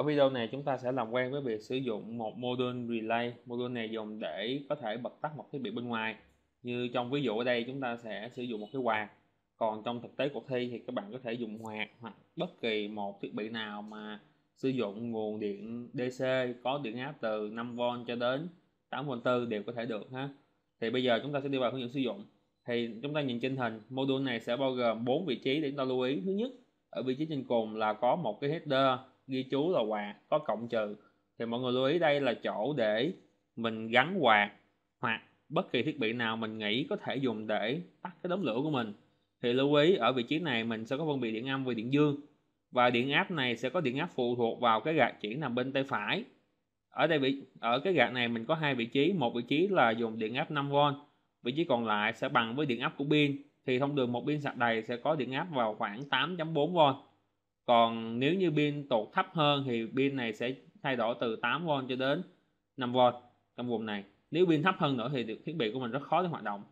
Ở video này chúng ta sẽ làm quen với việc sử dụng một module relay. Module này dùng để có thể bật tắt một thiết bị bên ngoài. Như trong ví dụ ở đây chúng ta sẽ sử dụng một cái quạt. Còn trong thực tế cuộc thi thì các bạn có thể dùng quạt hoặc bất kỳ một thiết bị nào mà sử dụng nguồn điện DC có điện áp từ 5V cho đến 8V4 đều có thể được ha. Thì bây giờ chúng ta sẽ đi vào hướng dẫn sử dụng. Thì chúng ta nhìn trên hình, module này sẽ bao gồm 4 vị trí để chúng ta lưu ý. Thứ nhất, ở vị trí trên cùng là có một cái header ghi chú là quạt có cộng trừ thì mọi người lưu ý đây là chỗ để mình gắn quạt hoặc bất kỳ thiết bị nào mình nghĩ có thể dùng để tắt cái đống lửa của mình thì lưu ý ở vị trí này mình sẽ có phân biệt điện âm và điện dương và điện áp này sẽ có điện áp phụ thuộc vào cái gạt chỉ nằm bên tay phải ở đây vị ở cái gạt này mình có hai vị trí một vị trí là dùng điện áp 5V vị trí còn lại sẽ bằng với điện áp của pin thì thông thường một pin sạc đầy sẽ có điện áp vào khoảng 8.4V còn nếu như pin tụt thấp hơn thì pin này sẽ thay đổi từ 8V cho đến 5V trong vùng này nếu pin thấp hơn nữa thì thiết bị của mình rất khó để hoạt động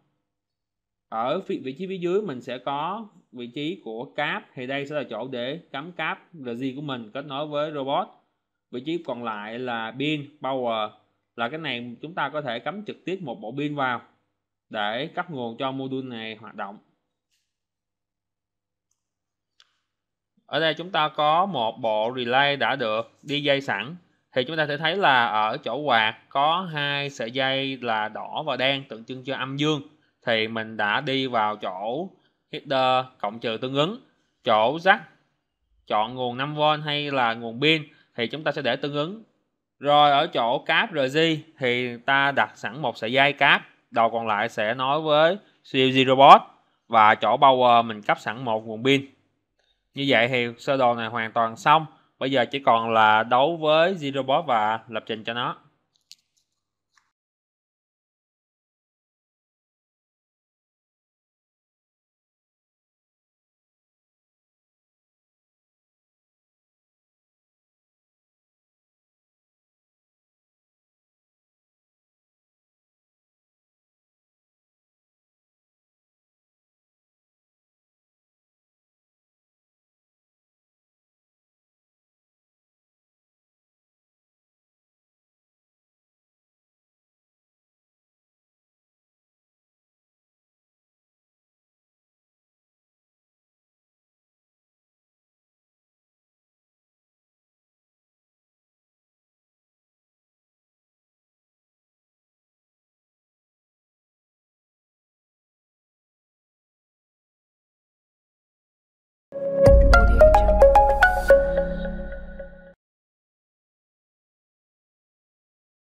ở vị trí phía dưới mình sẽ có vị trí của cáp thì đây sẽ là chỗ để cắm cáp RG của mình kết nối với robot vị trí còn lại là pin power là cái này chúng ta có thể cắm trực tiếp một bộ pin vào để cấp nguồn cho module này hoạt động ở đây chúng ta có một bộ relay đã được đi dây sẵn thì chúng ta sẽ thấy là ở chỗ quạt có hai sợi dây là đỏ và đen tượng trưng cho âm dương thì mình đã đi vào chỗ header cộng trừ tương ứng chỗ jack chọn nguồn 5V hay là nguồn pin thì chúng ta sẽ để tương ứng rồi ở chỗ cáp RG thì ta đặt sẵn một sợi dây cáp đầu còn lại sẽ nói với siêu robot và chỗ power mình cấp sẵn một nguồn pin như vậy thì sơ đồ này hoàn toàn xong. Bây giờ chỉ còn là đấu với Zerobot và lập trình cho nó.